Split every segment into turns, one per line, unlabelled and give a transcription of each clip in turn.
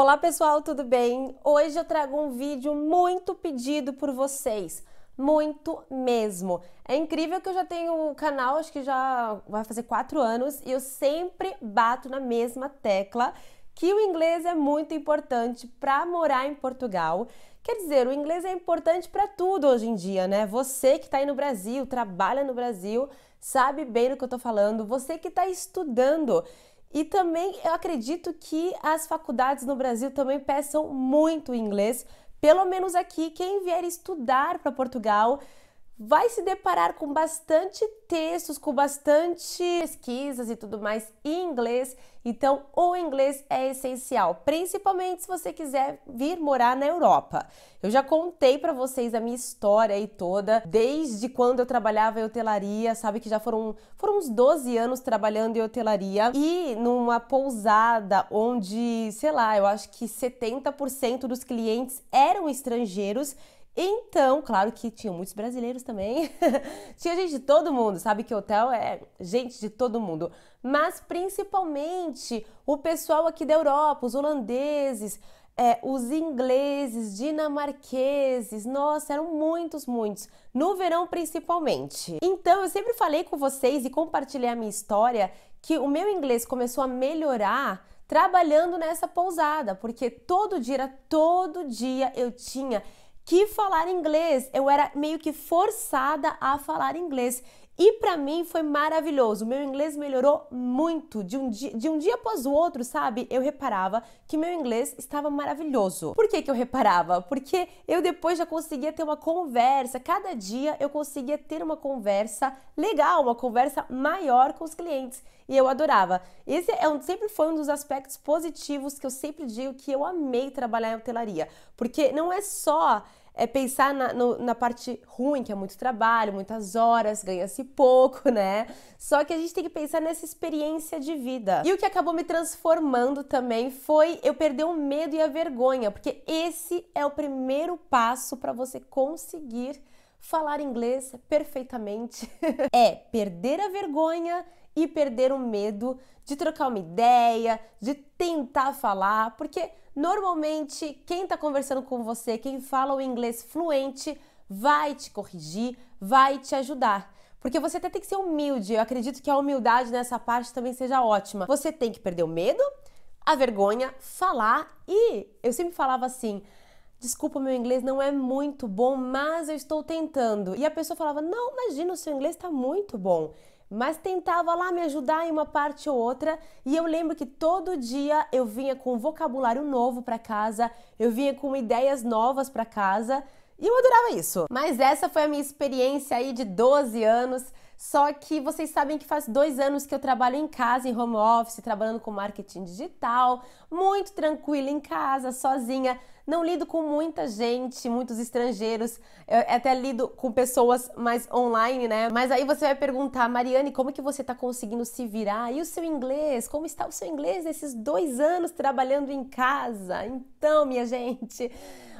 Olá pessoal, tudo bem? Hoje eu trago um vídeo muito pedido por vocês, muito mesmo. É incrível que eu já tenho o um canal, acho que já vai fazer quatro anos, e eu sempre bato na mesma tecla que o inglês é muito importante para morar em Portugal. Quer dizer, o inglês é importante para tudo hoje em dia, né? Você que está aí no Brasil, trabalha no Brasil, sabe bem do que eu estou falando. Você que está estudando e também eu acredito que as faculdades no Brasil também peçam muito inglês, pelo menos aqui, quem vier estudar para Portugal vai se deparar com bastante textos, com bastante pesquisas e tudo mais em inglês. Então, o inglês é essencial, principalmente se você quiser vir morar na Europa. Eu já contei para vocês a minha história aí toda, desde quando eu trabalhava em hotelaria, sabe que já foram, foram uns 12 anos trabalhando em hotelaria e numa pousada onde, sei lá, eu acho que 70% dos clientes eram estrangeiros então, claro que tinha muitos brasileiros também. Tinha gente de todo mundo, sabe que hotel é gente de todo mundo. Mas principalmente o pessoal aqui da Europa, os holandeses, é, os ingleses, dinamarqueses. Nossa, eram muitos, muitos. No verão, principalmente. Então, eu sempre falei com vocês e compartilhei a minha história que o meu inglês começou a melhorar trabalhando nessa pousada, porque todo dia, todo dia eu tinha que falar inglês. Eu era meio que forçada a falar inglês. E para mim foi maravilhoso. Meu inglês melhorou muito. De um, dia, de um dia após o outro, sabe? Eu reparava que meu inglês estava maravilhoso. Por que, que eu reparava? Porque eu depois já conseguia ter uma conversa. Cada dia eu conseguia ter uma conversa legal, uma conversa maior com os clientes. E eu adorava. Esse é um, sempre foi um dos aspectos positivos que eu sempre digo que eu amei trabalhar em hotelaria. Porque não é só é pensar na, no, na parte ruim, que é muito trabalho, muitas horas, ganha-se pouco, né? Só que a gente tem que pensar nessa experiência de vida. E o que acabou me transformando também foi eu perder o medo e a vergonha, porque esse é o primeiro passo para você conseguir falar inglês perfeitamente. é perder a vergonha e perder o medo de trocar uma ideia, de tentar falar, porque normalmente quem está conversando com você, quem fala o inglês fluente, vai te corrigir, vai te ajudar. Porque você até tem que ser humilde, eu acredito que a humildade nessa parte também seja ótima. Você tem que perder o medo, a vergonha, falar e eu sempre falava assim. Desculpa, meu inglês não é muito bom, mas eu estou tentando. E a pessoa falava: Não, imagina, o seu inglês está muito bom mas tentava lá me ajudar em uma parte ou outra. E eu lembro que todo dia eu vinha com um vocabulário novo para casa, eu vinha com ideias novas para casa e eu adorava isso. Mas essa foi a minha experiência aí de 12 anos. Só que vocês sabem que faz dois anos que eu trabalho em casa, em home office, trabalhando com marketing digital, muito tranquila em casa, sozinha não lido com muita gente, muitos estrangeiros, eu até lido com pessoas mais online, né? Mas aí você vai perguntar, Mariane, como que você está conseguindo se virar? E o seu inglês? Como está o seu inglês nesses dois anos trabalhando em casa? Então, minha gente,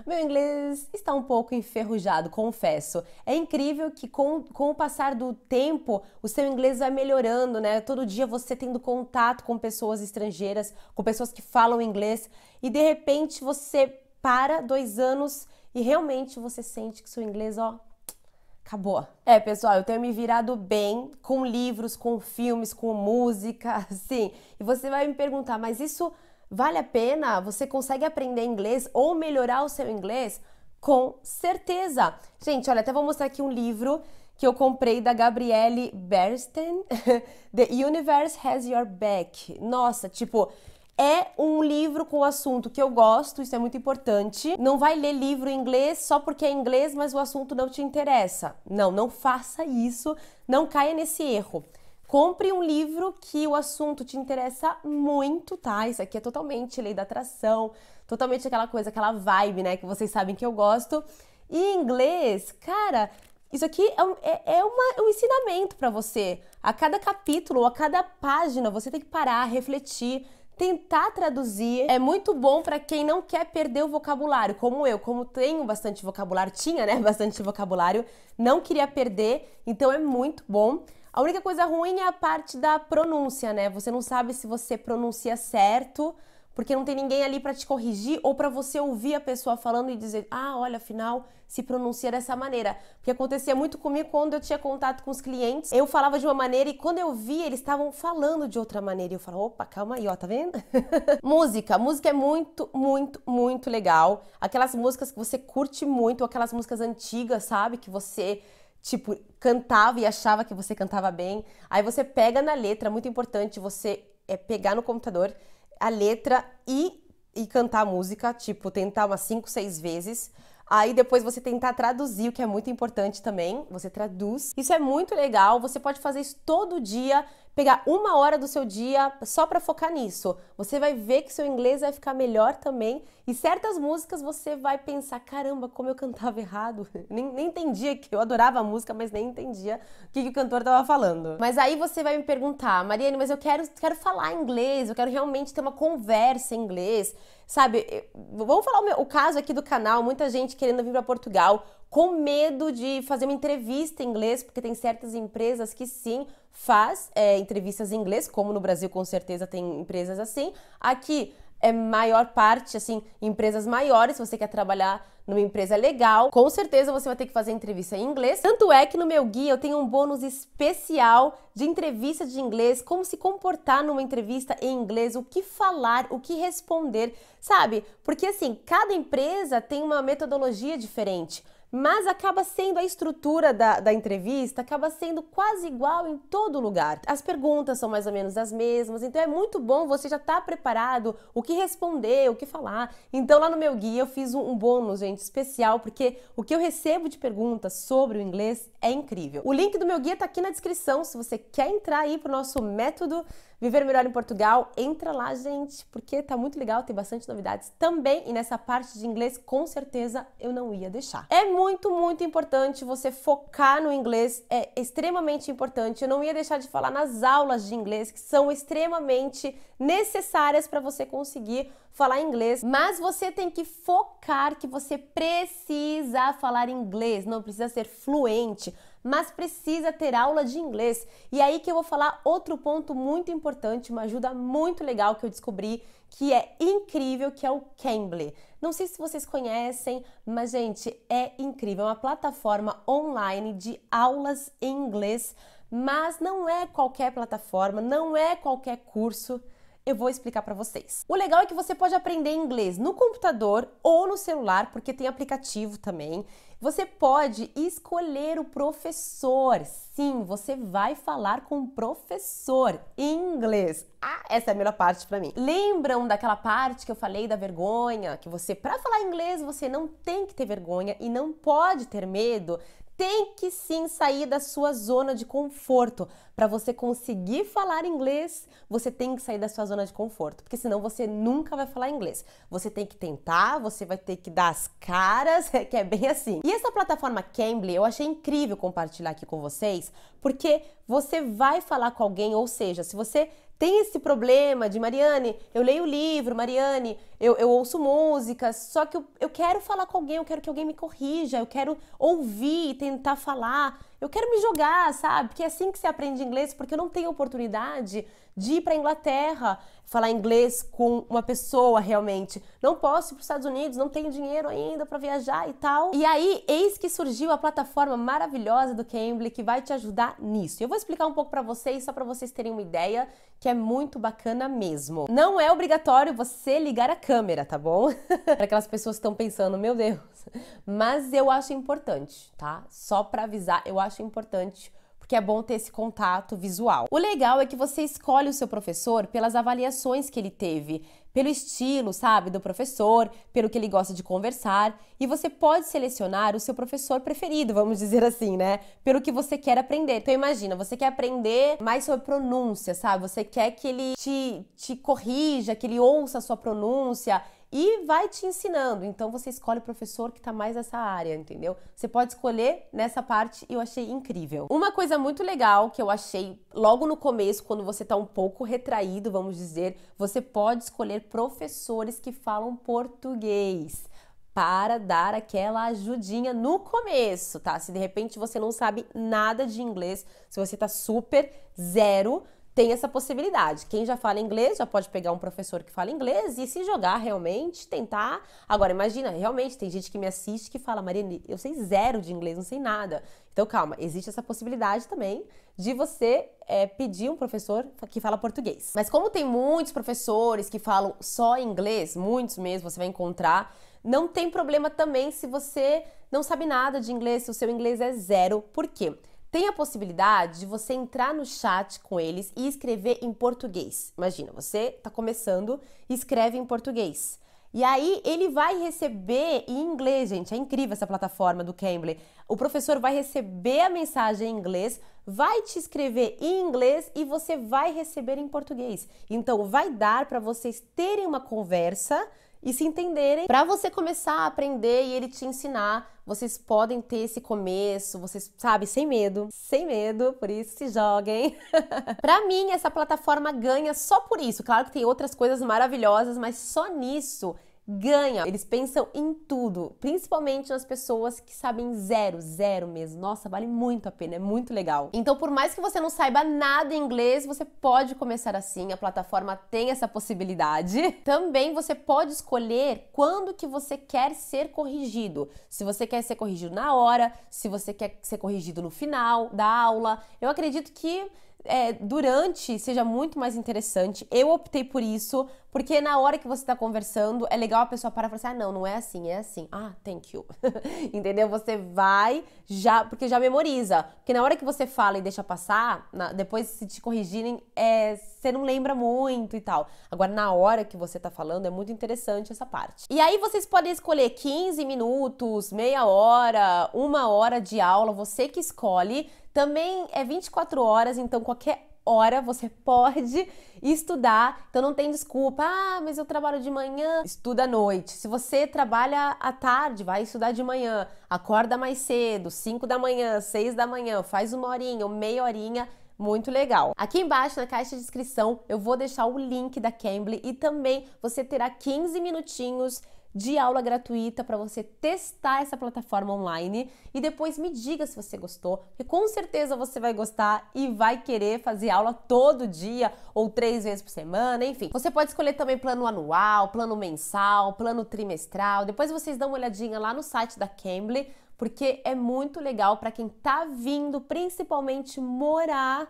meu inglês está um pouco enferrujado, confesso. É incrível que com, com o passar do tempo, o seu inglês vai melhorando, né? Todo dia você tendo contato com pessoas estrangeiras, com pessoas que falam inglês e de repente você para dois anos e realmente você sente que seu inglês, ó, acabou. É, pessoal, eu tenho me virado bem com livros, com filmes, com música, assim. E você vai me perguntar, mas isso vale a pena? Você consegue aprender inglês ou melhorar o seu inglês? Com certeza! Gente, olha, até vou mostrar aqui um livro que eu comprei da Gabriele Bernstein. The Universe Has Your Back. Nossa, tipo, é um livro com o assunto que eu gosto, isso é muito importante. Não vai ler livro em inglês só porque é inglês, mas o assunto não te interessa. Não, não faça isso, não caia nesse erro. Compre um livro que o assunto te interessa muito, tá? Isso aqui é totalmente lei da atração, totalmente aquela coisa, aquela vibe, né? Que vocês sabem que eu gosto. E inglês, cara, isso aqui é um, é, é uma, um ensinamento para você. A cada capítulo, a cada página, você tem que parar, refletir tentar traduzir é muito bom para quem não quer perder o vocabulário, como eu, como tenho bastante vocabulário, tinha, né, bastante vocabulário, não queria perder, então é muito bom. A única coisa ruim é a parte da pronúncia, né? Você não sabe se você pronuncia certo porque não tem ninguém ali para te corrigir ou para você ouvir a pessoa falando e dizer: "Ah, olha, afinal se pronuncia dessa maneira". Porque acontecia muito comigo quando eu tinha contato com os clientes, eu falava de uma maneira e quando eu via eles estavam falando de outra maneira, e eu falava: "Opa, calma aí, ó, tá vendo?". música, música é muito, muito, muito legal. Aquelas músicas que você curte muito, aquelas músicas antigas, sabe, que você tipo, cantava e achava que você cantava bem. Aí você pega na letra, muito importante você é pegar no computador a letra e, e cantar a música, tipo, tentar umas 5, 6 vezes. Aí depois você tentar traduzir, o que é muito importante também, você traduz. Isso é muito legal, você pode fazer isso todo dia pegar uma hora do seu dia só para focar nisso. Você vai ver que seu inglês vai ficar melhor também. E certas músicas você vai pensar: caramba, como eu cantava errado. nem, nem entendia que eu adorava a música, mas nem entendia o que, que o cantor estava falando. Mas aí você vai me perguntar, Mariane, mas eu quero, quero falar inglês, eu quero realmente ter uma conversa em inglês sabe? Vamos falar o, meu, o, caso aqui do canal, muita gente querendo vir para Portugal com medo de fazer uma entrevista em inglês, porque tem certas empresas que sim faz é, entrevistas em inglês, como no Brasil com certeza tem empresas assim. Aqui é maior parte, assim, empresas maiores, se você quer trabalhar numa empresa legal, com certeza você vai ter que fazer entrevista em inglês. Tanto é que no meu guia eu tenho um bônus especial de entrevista de inglês, como se comportar numa entrevista em inglês, o que falar, o que responder, sabe? Porque assim, cada empresa tem uma metodologia diferente mas acaba sendo a estrutura da, da, entrevista, acaba sendo quase igual em todo lugar. As perguntas são mais ou menos as mesmas, então é muito bom você já estar tá preparado o que responder, o que falar. Então lá no meu guia eu fiz um, um bônus, gente, especial, porque o que eu recebo de perguntas sobre o inglês é incrível. O link do meu guia está aqui na descrição, se você quer entrar aí pro nosso método Viver Melhor em Portugal, entra lá, gente, porque tá muito legal, tem bastante novidades também. E nessa parte de inglês, com certeza, eu não ia deixar. É muito, muito importante você focar no inglês, é extremamente importante. Eu não ia deixar de falar nas aulas de inglês, que são extremamente necessárias para você conseguir falar inglês, mas você tem que focar que você precisa falar inglês, não precisa ser fluente mas precisa ter aula de inglês. E aí que eu vou falar outro ponto muito importante, uma ajuda muito legal que eu descobri que é incrível, que é o Cambly. Não sei se vocês conhecem, mas gente, é incrível, é uma plataforma online de aulas em inglês, mas não é qualquer plataforma, não é qualquer curso eu vou explicar para vocês. O legal é que você pode aprender inglês no computador ou no celular, porque tem aplicativo também. Você pode escolher o professor. Sim, você vai falar com o professor em inglês. Ah, essa é a melhor parte para mim. Lembram daquela parte que eu falei da vergonha, que você para falar inglês você não tem que ter vergonha e não pode ter medo tem que sim sair da sua zona de conforto. Para você conseguir falar inglês, você tem que sair da sua zona de conforto, porque senão você nunca vai falar inglês. Você tem que tentar, você vai ter que dar as caras, é que é bem assim. E essa plataforma Cambly, eu achei incrível compartilhar aqui com vocês, porque você vai falar com alguém, ou seja, se você tem esse problema de Mariane, eu leio o livro, Mariane, eu, eu ouço músicas, só que eu, eu quero falar com alguém, eu quero que alguém me corrija, eu quero ouvir e tentar falar, eu quero me jogar, sabe? Porque é assim que se aprende inglês, porque eu não tenho oportunidade de ir para a Inglaterra, falar inglês com uma pessoa realmente. Não posso ir para os Estados Unidos, não tenho dinheiro ainda para viajar e tal. E aí, eis que surgiu a plataforma maravilhosa do Cambly que vai te ajudar nisso. Eu vou explicar um pouco para vocês, só para vocês terem uma ideia, que é muito bacana mesmo. Não é obrigatório você ligar a câmera, tá bom? para aquelas pessoas que estão pensando, meu Deus. Mas eu acho importante, tá? Só para avisar, eu acho importante porque é bom ter esse contato visual. O legal é que você escolhe o seu professor pelas avaliações que ele teve, pelo estilo, sabe, do professor, pelo que ele gosta de conversar, e você pode selecionar o seu professor preferido, vamos dizer assim, né? Pelo que você quer aprender. Então imagina, você quer aprender mais sobre pronúncia, sabe? Você quer que ele te, te corrija, que ele ouça a sua pronúncia, e vai te ensinando. Então você escolhe o professor que está mais nessa área, entendeu? Você pode escolher nessa parte e eu achei incrível. Uma coisa muito legal que eu achei logo no começo, quando você está um pouco retraído, vamos dizer, você pode escolher professores que falam português para dar aquela ajudinha no começo, tá? Se de repente você não sabe nada de inglês, se você tá super zero, tem essa possibilidade. Quem já fala inglês já pode pegar um professor que fala inglês e se jogar realmente, tentar. Agora, imagina, realmente, tem gente que me assiste que fala, Mariane, eu sei zero de inglês, não sei nada. Então, calma, existe essa possibilidade também de você é, pedir um professor que fala português. Mas como tem muitos professores que falam só inglês, muitos mesmo, você vai encontrar, não tem problema também se você não sabe nada de inglês, se o seu inglês é zero. Por quê? Tem a possibilidade de você entrar no chat com eles e escrever em português. Imagina, você está começando escreve em português. E aí ele vai receber em inglês, gente. É incrível essa plataforma do Cambly. O professor vai receber a mensagem em inglês, vai te escrever em inglês e você vai receber em português. Então vai dar para vocês terem uma conversa e se entenderem para você começar a aprender e ele te ensinar. Vocês podem ter esse começo, vocês, sabe, sem medo, sem medo, por isso se joguem. para mim, essa plataforma ganha só por isso. Claro que tem outras coisas maravilhosas, mas só nisso ganha. Eles pensam em tudo, principalmente nas pessoas que sabem zero, zero mesmo. Nossa, vale muito a pena, é muito legal. Então, por mais que você não saiba nada em inglês, você pode começar assim. A plataforma tem essa possibilidade. Também você pode escolher quando que você quer ser corrigido. Se você quer ser corrigido na hora, se você quer ser corrigido no final da aula. Eu acredito que é, durante seja muito mais interessante. Eu optei por isso, porque na hora que você está conversando, é legal a pessoa parar e falar assim: ah, não, não é assim, é assim. Ah, thank you. Entendeu? Você vai já, porque já memoriza. Porque na hora que você fala e deixa passar, na, depois se te corrigirem, é, você não lembra muito e tal. Agora, na hora que você está falando, é muito interessante essa parte. E aí vocês podem escolher 15 minutos, meia hora, uma hora de aula, você que escolhe também é 24 horas, então qualquer hora você pode estudar. Então não tem desculpa, ah, mas eu trabalho de manhã, estuda à noite. Se você trabalha à tarde, vai estudar de manhã, acorda mais cedo, 5 da manhã, 6 da manhã, faz uma horinha meia horinha. Muito legal. Aqui embaixo na caixa de descrição eu vou deixar o link da Cambly e também você terá 15 minutinhos de aula gratuita para você testar essa plataforma online e depois me diga se você gostou, que com certeza você vai gostar e vai querer fazer aula todo dia ou três vezes por semana, enfim. Você pode escolher também plano anual, plano mensal, plano trimestral. Depois vocês dão uma olhadinha lá no site da Cambly, porque é muito legal para quem está vindo, principalmente morar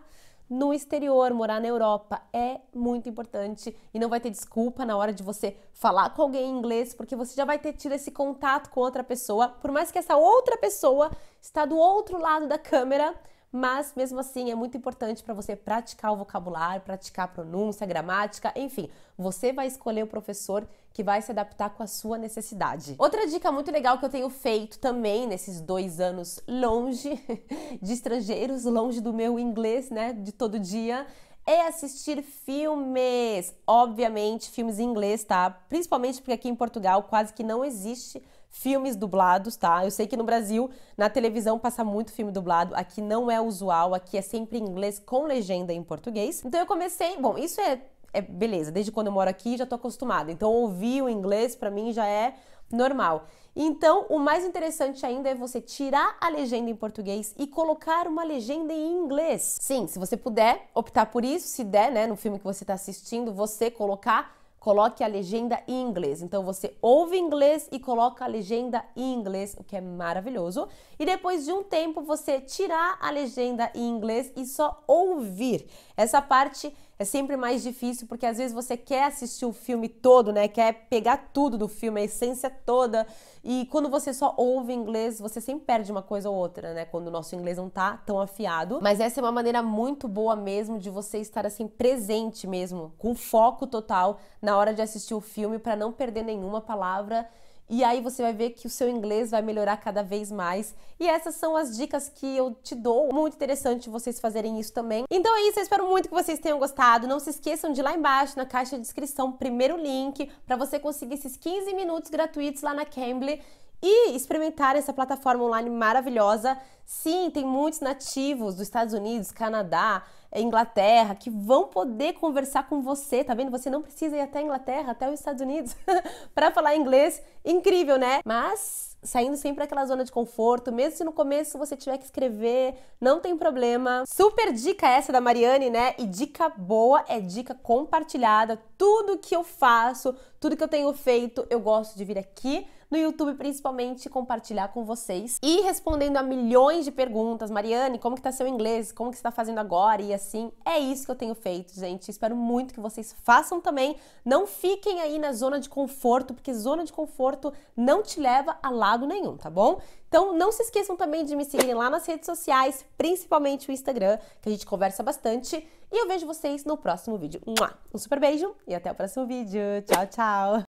no exterior, morar na Europa. É muito importante e não vai ter desculpa na hora de você falar com alguém em inglês, porque você já vai ter tido esse contato com outra pessoa, por mais que essa outra pessoa está do outro lado da câmera mas mesmo assim é muito importante para você praticar o vocabulário, praticar a pronúncia, a gramática, enfim, você vai escolher o professor que vai se adaptar com a sua necessidade. Outra dica muito legal que eu tenho feito também nesses dois anos longe de estrangeiros, longe do meu inglês, né, de todo dia, é assistir filmes. Obviamente, filmes em inglês, tá? Principalmente porque aqui em Portugal quase que não existe filmes dublados, tá? Eu sei que no Brasil, na televisão, passa muito filme dublado. Aqui não é usual, aqui é sempre em inglês com legenda em português. Então eu comecei. Bom, isso é, é beleza, desde quando eu moro aqui já tô acostumada. Então ouvir o inglês para mim já é normal. Então, o mais interessante ainda é você tirar a legenda em português e colocar uma legenda em inglês. Sim, se você puder optar por isso, se der, né, no filme que você está assistindo, você colocar coloque a legenda em inglês. Então você ouve inglês e coloca a legenda em inglês, o que é maravilhoso. E depois de um tempo você tirar a legenda em inglês e só ouvir. Essa parte é sempre mais difícil porque às vezes você quer assistir o filme todo, né? Quer pegar tudo do filme, a essência toda. E quando você só ouve inglês, você sempre perde uma coisa ou outra, né? Quando o nosso inglês não tá tão afiado. Mas essa é uma maneira muito boa mesmo de você estar assim presente mesmo, com foco total na hora de assistir o filme para não perder nenhuma palavra e aí você vai ver que o seu inglês vai melhorar cada vez mais. E essas são as dicas que eu te dou. Muito interessante vocês fazerem isso também. Então é isso, eu espero muito que vocês tenham gostado. Não se esqueçam de lá embaixo, na caixa de descrição, primeiro link, para você conseguir esses 15 minutos gratuitos lá na Cambly e experimentar essa plataforma online maravilhosa. Sim, tem muitos nativos dos Estados Unidos, Canadá, eh, Inglaterra que vão poder conversar com você, tá vendo? Você não precisa ir até a Inglaterra, até os Estados Unidos para falar inglês. Incrível, né? Mas saindo sempre daquela zona de conforto, mesmo se no começo você tiver que escrever, não tem problema. Super dica essa da Mariane, né? E dica boa é dica compartilhada. Tudo que eu faço, tudo que eu tenho feito, eu gosto de vir aqui no YouTube, principalmente compartilhar com vocês e respondendo a milhões de perguntas. Mariane, como que tá seu inglês? Como que você tá fazendo agora? E assim, é isso que eu tenho feito, gente. Espero muito que vocês façam também. Não fiquem aí na zona de conforto, porque zona de conforto não te leva a lá lado nenhum, tá bom? Então não se esqueçam também de me seguirem lá nas redes sociais, principalmente o Instagram, que a gente conversa bastante. E eu vejo vocês no próximo vídeo. Um super beijo e até o próximo vídeo. Tchau, tchau!